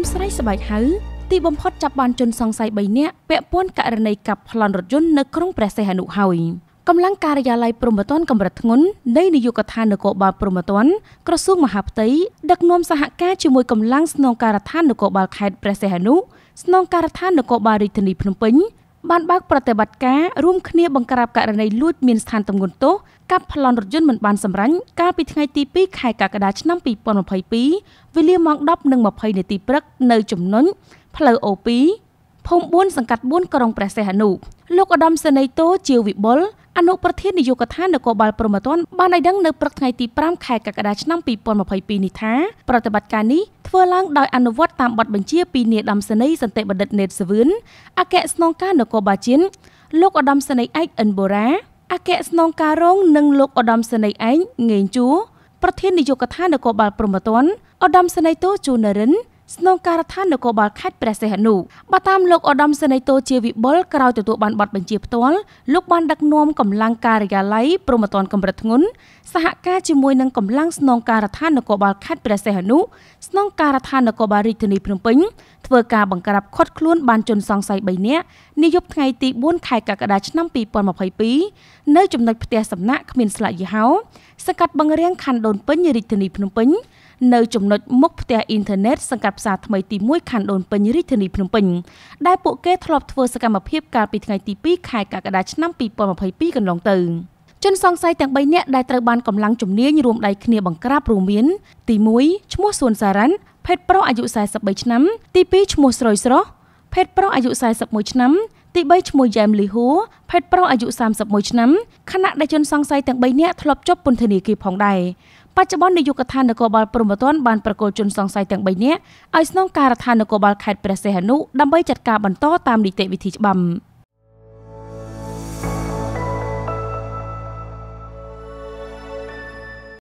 មស្រីស្បែកហៅទីបំផុតចាប់បានជនសង្ស័យ3នាក់ពាក់ព័ន្ធករណីកាប់ប្លន់រថយន្តនៅក្រុងព្រះសីហនុហើយកម្លាំងការិយាល័យព្រំប្រទានកម្រិតធ្ងន់នៃនាយកដ្ឋាននគរបាលព្រំប្រទានក្រសួងមហាផ្ទៃដឹកនាំសហការជាមួយកម្លាំងស្នងការដ្ឋាននគរបាលខេត្តព្រះសីហនុស្នងការដ្ឋាននគរបាលរាជធានីភ្នំពេញបានបើកប្រតិបត្តិការរួមគ្នាបង្ក្រាបករណីលួចមានស្ថានទម្ងន់ទោសកាប់ប្លន់រថយន្តមិនបានសម្រាញ់កាលពីថ្ងៃទី2ខែកក្កដាឆ្នាំ2022វេលាម៉ោង10:20នាទីព្រឹកនៅចំណុចផ្លូវ O2 ភូមិ4សង្កាត់4ក្រុងព្រះសីហនុលោកឧត្តមសេនីយ៍តូជាវិបុលអនុប្រធាននាយកដ្ឋាននគរបាលព្រហ្មទណ្ឌបានឲ្យដឹងនៅព្រឹកថ្ងៃទី5ខែកក្កដាឆ្នាំ2022នេះថាប្រតិបត្តិការនេះធ្វើឡើងដោយអនុវត្តតាមបទបញ្ជាពីនាយដំសេនីយ៍សន្តិបណ្ឌិតនេតសវឿនអគ្គស្នងការនគរបាលជាតិលោកឧត្តមសេនីយ៍ឯកអិនបូរ៉ាអគ្គស្នងការរងនិងលោកឧត្តមសេនីយ៍ឯកងេងជួរប្រធាននាយកដ្ឋាននគរបាលព្រហ្មទណ្ឌឧត្តមសេនីយ៍តូជូនរិនស្នងការដ្ឋាននគរបាលខេត្តព្រះសីហនុបើតាមលោកឧត្តមសេនីយ៍តូជាវិបុលក្រោយទទួលបានប័ណ្ណបញ្ជាផ្ទាល់លោកបានដឹកនាំកម្លាំងការិយាល័យប្រមត្តនកម្រិតធ្ងន់សហការជាមួយនឹងកម្លាំងស្នងការដ្ឋាននគរបាលខេត្តព្រះសីហនុស្នងការដ្ឋាននគរបាលរាជធានីភ្នំពេញធ្វើការបង្ក្រាបឃាត់ខ្លួនបានជនសង្ស័យ3នាក់នាយប់ថ្ងៃទី4ខែកក្កដាឆ្នាំ2022នៅចំណុចផ្ទះសំណាក់គ្មានស្លាកយីហោសង្កាត់បឹងរៀងខណ្ឌដូនពេញរាជធានីភ្នំពេញនៅចំណុចមុខផ្ទះអ៊ីនធឺណិតសង្កាត់ផ្សារថ្មីទី1ខណ្ឌដូនពេញរាជធានីភ្នំពេញដែលពួកគេធ្លាប់ធ្វើសកម្មភាពកាលពីថ្ងៃទី2ខែកក្កដាឆ្នាំ2022កន្លងទៅជនសង្ស័យទាំង3នាក់ដែលត្រូវបានកម្លាំងជំនាញរួមដៃគ្នាបង្ក្រាបរួមមានទី1ឈ្មោះសួនសារ៉ាន់ភេទប្រុសអាយុ43ឆ្នាំទី2ឈ្មោះស្រួយស្រស់ភេទប្រុសអាយុ41ឆ្នាំទី3ឈ្មោះយ៉ែមលីហួរភេទប្រុសអាយុ31ឆ្នាំខណៈដែលជនសង្ស័យទាំង3នាក់ធ្លាប់ជាប់ពន្ធនាគារផងដែរបច្ចុប្បន្ននាយកដ្ឋាននគរបាលព្រំប្រទានបានប្រកល់ជនសង្ស័យទាំង3នាក់ឲ្យស្នងការដ្ឋាននគរបាលខេត្តព្រះសីហនុដើម្បីចាត់ការបន្តតាមនីតិវិធីច្បាប់